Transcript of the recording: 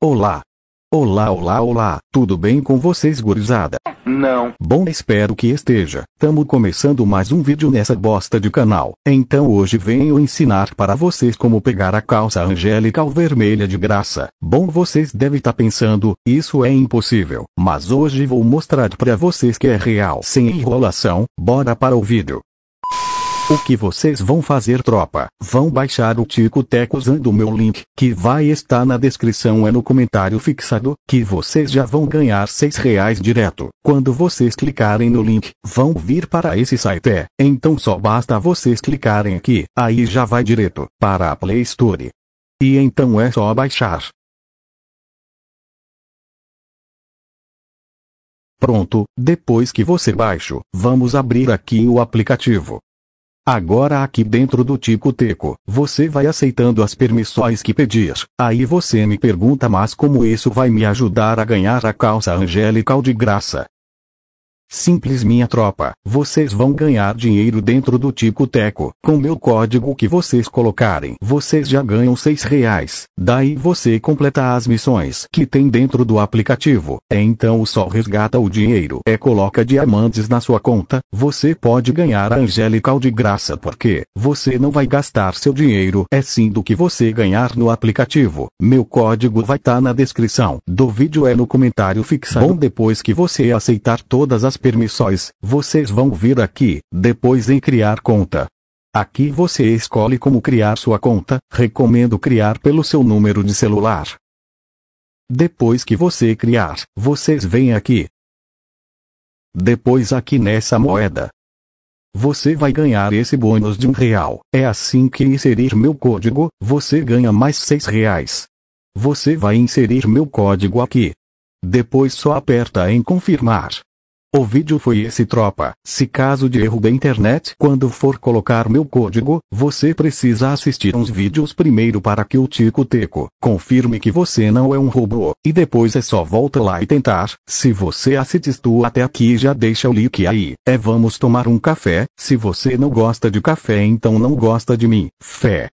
Olá! Olá, olá, olá, tudo bem com vocês, gurizada? Não. Bom, espero que esteja. Tamo começando mais um vídeo nessa bosta de canal. Então hoje venho ensinar para vocês como pegar a calça angelical vermelha de graça. Bom, vocês devem estar tá pensando, isso é impossível. Mas hoje vou mostrar para vocês que é real. Sem enrolação, bora para o vídeo. O que vocês vão fazer, tropa? Vão baixar o Tico Teco usando o meu link, que vai estar na descrição e é no comentário fixado, que vocês já vão ganhar 6 reais direto. Quando vocês clicarem no link, vão vir para esse site. É. Então só basta vocês clicarem aqui, aí já vai direto para a Play Store. E então é só baixar. Pronto, depois que você baixo, vamos abrir aqui o aplicativo. Agora aqui dentro do tico-teco, você vai aceitando as permissões que pedir. Aí você me pergunta mas como isso vai me ajudar a ganhar a calça angelical de graça. Simples minha tropa, vocês vão ganhar dinheiro dentro do Tico-Teco. Com meu código que vocês colocarem, vocês já ganham 6 reais. Daí você completa as missões que tem dentro do aplicativo. É então o sol resgata o dinheiro. É coloca diamantes na sua conta. Você pode ganhar a Angelical de graça porque você não vai gastar seu dinheiro. É sim do que você ganhar no aplicativo. Meu código vai estar tá na descrição do vídeo é no comentário fixado. Bom depois que você aceitar todas as permissões, vocês vão vir aqui, depois em criar conta. Aqui você escolhe como criar sua conta, recomendo criar pelo seu número de celular. Depois que você criar, vocês vêm aqui. Depois aqui nessa moeda. Você vai ganhar esse bônus de um real. É assim que inserir meu código, você ganha mais seis reais. Você vai inserir meu código aqui. Depois só aperta em confirmar. O vídeo foi esse tropa. Se caso de erro da internet, quando for colocar meu código, você precisa assistir uns vídeos primeiro para que o Tico Teco confirme que você não é um robô, e depois é só volta lá e tentar. Se você assistiu até aqui já deixa o like aí. É vamos tomar um café, se você não gosta de café então não gosta de mim. Fé.